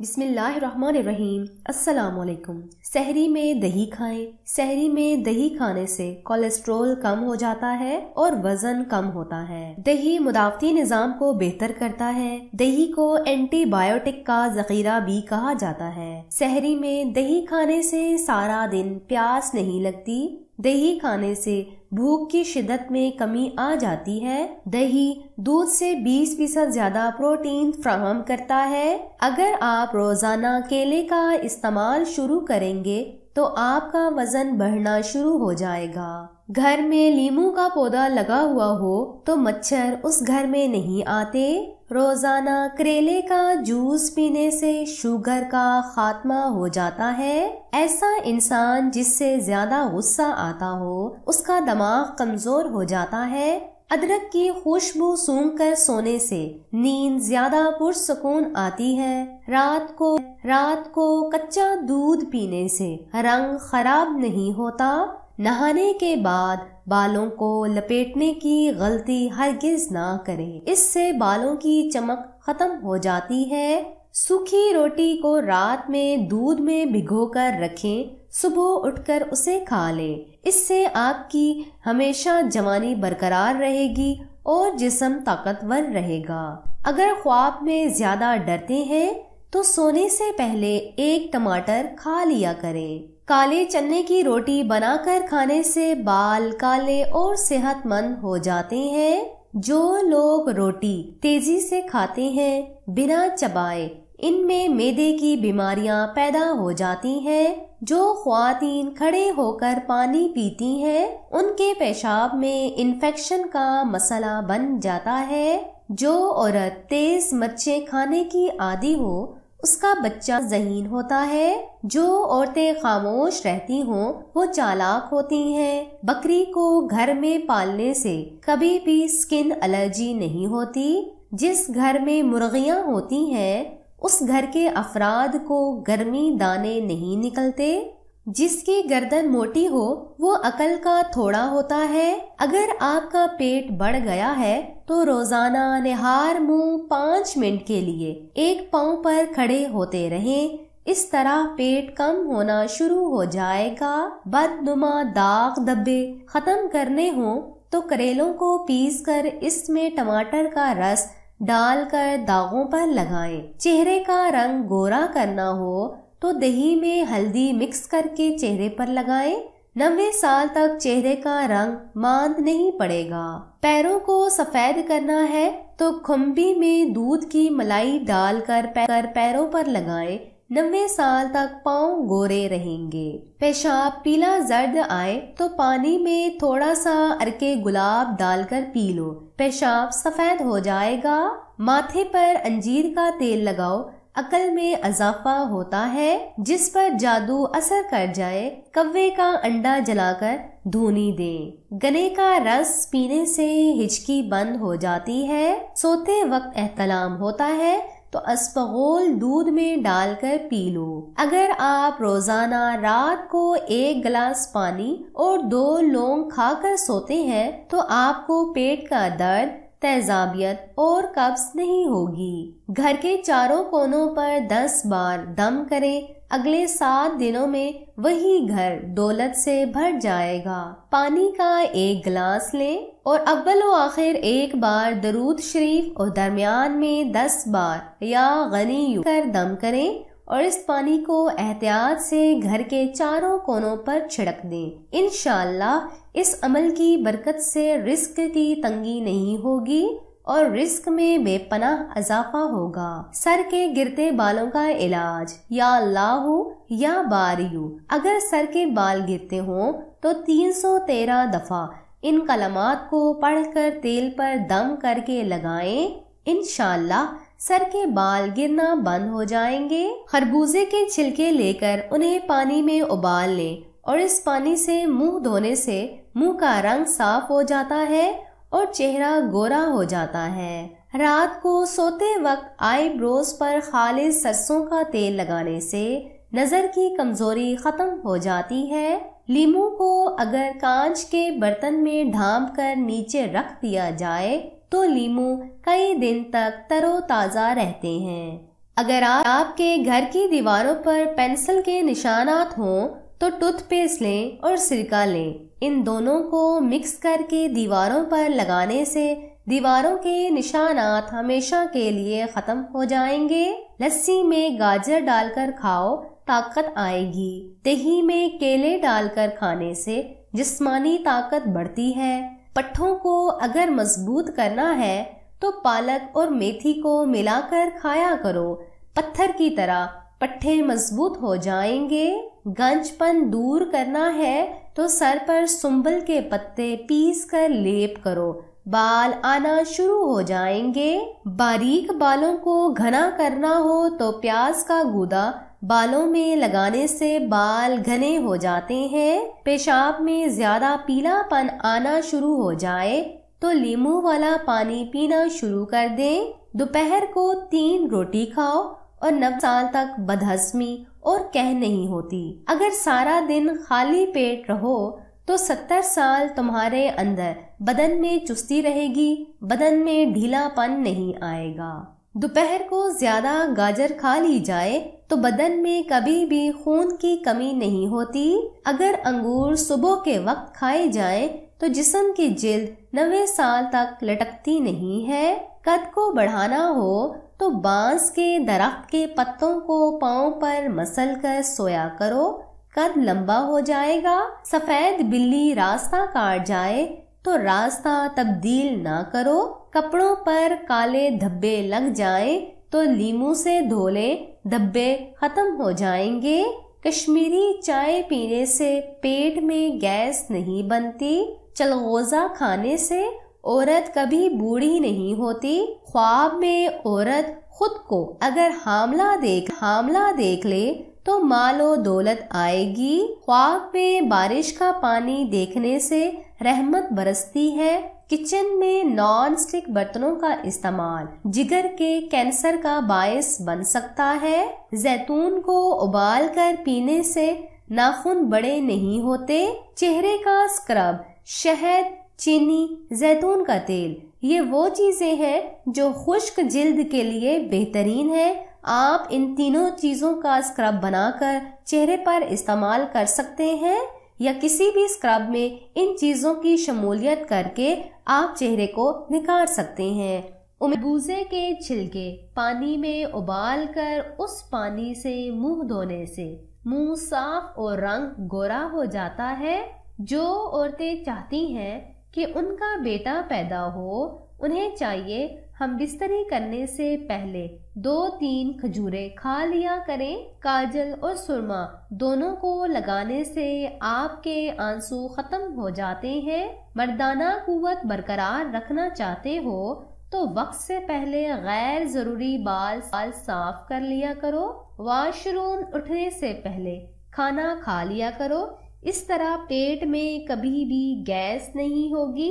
बिस्मिल्लाहिर्रहमानिर्रहीम अस्सलाम सहरी में दही खाएं सहरी में दही खाने से कोलेस्ट्रॉल कम हो जाता है और वजन कम होता है दही मुदाफती निज़ाम को बेहतर करता है दही को एंटीबायोटिक का जखीरा भी कहा जाता है सहरी में दही खाने से सारा दिन प्यास नहीं लगती दही खाने से भूख की शिदत में कमी आ जाती है दही दूध से 20 फीसद ज्यादा प्रोटीन फ्राहम करता है अगर आप रोजाना केले का इस्तेमाल शुरू करेंगे तो आपका वजन बढ़ना शुरू हो जाएगा घर में लीमू का पौधा लगा हुआ हो तो मच्छर उस घर में नहीं आते रोज़ाना करेले का जूस पीने से शुगर का खात्मा हो जाता है ऐसा इंसान जिससे ज्यादा गुस्सा आता हो उसका दिमाग कमजोर हो जाता है अदरक की खुशबू सूंघ कर सोने से नींद ज्यादा पुरसकून आती है रात को रात को कच्चा दूध पीने से रंग खराब नहीं होता नहाने के बाद बालों को लपेटने की गलती हरगिज ना करें इससे बालों की चमक खत्म हो जाती है सूखी रोटी को रात में दूध में भिगोकर रखें सुबह उठकर उसे खा लें इससे आपकी हमेशा जवानी बरकरार रहेगी और जिसम ताकतवर रहेगा अगर ख्वाब में ज्यादा डरते हैं तो सोने से पहले एक टमाटर खा लिया करें काले चने की रोटी बनाकर खाने से बाल काले और सेहतमंद हो जाते हैं जो लोग रोटी तेजी से खाते हैं बिना चबाए इनमें मेदे की बीमारियां पैदा हो जाती हैं जो खातन खड़े होकर पानी पीती हैं उनके पेशाब में इन्फेक्शन का मसला बन जाता है जो औरत तेज मच्छे खाने की आदि हो उसका बच्चा जहीन होता है जो औरतें खामोश रहती हों वो चालाक होती हैं। बकरी को घर में पालने से कभी भी स्किन एलर्जी नहीं होती जिस घर में मुर्गियां होती हैं उस घर के अफराद को गर्मी दाने नहीं निकलते जिसकी गर्दन मोटी हो वो अकल का थोड़ा होता है अगर आपका पेट बढ़ गया है तो रोजाना निहार मुंह पाँच मिनट के लिए एक पाँव पर खड़े होते रहें इस तरह पेट कम होना शुरू हो जाएगा बदनुमा दाग दबे खत्म करने हो तो करेलों को पीस कर इसमें टमाटर का रस डालकर दागों पर लगाएं। चेहरे का रंग गोरा करना हो तो दही में हल्दी मिक्स करके चेहरे पर लगाएं नब्बे साल तक चेहरे का रंग मांद नहीं पड़ेगा पैरों को सफेद करना है तो खुम्बी में दूध की मलाई डालकर कर पैरों पर लगाएं नब्बे साल तक पाँव गोरे रहेंगे पेशाब पीला जर्द आए तो पानी में थोड़ा सा अरके गुलाब डालकर पी लो पेशाब सफेद हो जाएगा माथे पर अंजीर का तेल लगाओ अकल में अजाफा होता है जिस पर जादू असर कर जाए कव्वे का अंडा जलाकर धोनी दे गने का रस पीने से हिचकी बंद हो जाती है सोते वक्त एहतलाम होता है तो अस्पगोल दूध में डालकर पी लो अगर आप रोजाना रात को एक गिलास पानी और दो लौंग खाकर सोते हैं तो आपको पेट का दर्द तेजाबियत और कब्ज नहीं होगी घर के चारों कोनों पर दस बार दम करें अगले सात दिनों में वही घर दौलत से भर जाएगा पानी का एक गिलास लें और अव्वल आखिर एक बार दरूद शरीफ और दरमियान में दस बार या गनी कर दम करें और इस पानी को एहतियात से घर के चारों कोनों पर छिड़क दें इनशाला इस अमल की बरकत से रिस्क की तंगी नहीं होगी और रिस्क में बेपनाह अजाफा होगा सर के गिरते बालों का इलाज या लाहू या बारियू अगर सर के बाल गिरते हों तो 313 दफा इन कलमात को पढ़कर तेल पर दम करके लगाएं इनशाला सर के बाल गिरना बंद हो जाएंगे खरबूजे के छिलके लेकर उन्हें पानी में उबाल लें और इस पानी से मुंह धोने से मुंह का रंग साफ हो जाता है और चेहरा गोरा हो जाता है रात को सोते वक्त आईब्रोज पर खालिज सरसों का तेल लगाने से नज़र की कमजोरी खत्म हो जाती है लीमू को अगर कांच के बर्तन में ढांप कर नीचे रख दिया जाए तो लीमू कई दिन तक तरोताज़ा रहते हैं अगर आप, आपके घर की दीवारों पर पेंसिल के निशानात हों तो टूथपेस्ट लें और सिरका लें इन दोनों को मिक्स करके दीवारों पर लगाने से दीवारों के निशानात हमेशा के लिए ख़त्म हो जाएंगे लस्सी में गाजर डालकर खाओ ताकत आएगी दही में केले डालकर खाने से जिस्मानी ताकत बढ़ती है पट्ठों को अगर मजबूत करना है तो पालक और मेथी को मिलाकर खाया करो पत्थर की तरह पट्ठे मजबूत हो जाएंगे गंजपन दूर करना है तो सर पर सुंबल के पत्ते पीस कर लेप करो बाल आना शुरू हो जाएंगे बारीक बालों को घना करना हो तो प्याज का गूदा बालों में लगाने से बाल घने हो जाते हैं पेशाब में ज्यादा पीलापन आना शुरू हो जाए तो लीमू वाला पानी पीना शुरू कर दें दोपहर को तीन रोटी खाओ और नव साल तक बदहजमी और कह नहीं होती अगर सारा दिन खाली पेट रहो तो सत्तर साल तुम्हारे अंदर बदन में चुस्ती रहेगी बदन में ढीलापन नहीं आएगा दोपहर को ज्यादा गाजर खा ली जाए तो बदन में कभी भी खून की कमी नहीं होती अगर अंगूर सुबह के वक्त खाए जाए तो जिसम की जिल्द नवे साल तक लटकती नहीं है कद को बढ़ाना हो तो बांस के दरख्त के पत्तों को पाँव पर मसल कर सोया करो कद लंबा हो जाएगा सफेद बिल्ली रास्ता काट जाए तो रास्ता तब्दील ना करो कपड़ों पर काले धब्बे लग जाए तो लीम से धोले धब्बे खत्म हो जाएंगे कश्मीरी चाय पीने से पेट में गैस नहीं बनती चलगोजा खाने से औरत कभी बूढ़ी नहीं होती ख्वाब में औरत खुद को अगर हामला देख हामला देख ले तो मालो दौलत आएगी ख्वाब में बारिश का पानी देखने से रहमत बरसती है किचन में नॉन स्टिक बर्तनों का इस्तेमाल जिगर के कैंसर का बायस बन सकता है जैतून को उबाल कर पीने से नाखून बड़े नहीं होते चेहरे का स्क्रब शहद चीनी जैतून का तेल ये वो चीज़ें हैं जो खुश्क जल्द के लिए बेहतरीन है आप इन तीनों चीज़ों का स्क्रब बनाकर चेहरे पर इस्तेमाल कर सकते हैं या किसी भी स्क्रब में इन चीज़ों की शमूलियत करके आप चेहरे को निखार सकते हैं उमबूजे के छिलके पानी में उबाल कर उस पानी से मुंह धोने से मुंह साफ और रंग गोरा हो जाता है जो औरतें चाहती हैं कि उनका बेटा पैदा हो उन्हें चाहिए हम बिस्तरी करने से पहले दो तीन खजूरें खा लिया करें काजल और सुरमा दोनों को लगाने से आपके आंसू खत्म हो जाते हैं मर्दाना कुवत बरकरार रखना चाहते हो तो वक्त से पहले गैर जरूरी बाल बाल साफ कर लिया करो वॉशरूम उठने से पहले खाना खा लिया करो इस तरह पेट में कभी भी गैस नहीं होगी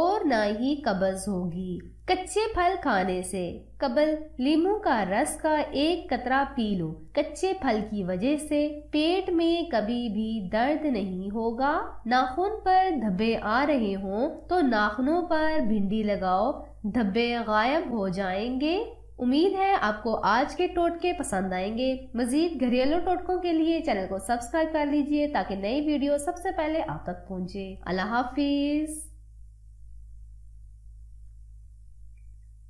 और ना ही कब्ज होगी कच्चे फल खाने से कबल लीमू का रस का एक कतरा पी लो कच्चे फल की वजह से पेट में कभी भी दर्द नहीं होगा नाखून पर धब्बे आ रहे हों तो नाखूनों पर भिंडी लगाओ धब्बे गायब हो जाएंगे उम्मीद है आपको आज के टोटके पसंद आएंगे मजीद घरेलू टोटकों के लिए चैनल को सब्सक्राइब कर लीजिए ताकि नई वीडियो सबसे पहले आप तक पहुँचे अल्लाह हाफिज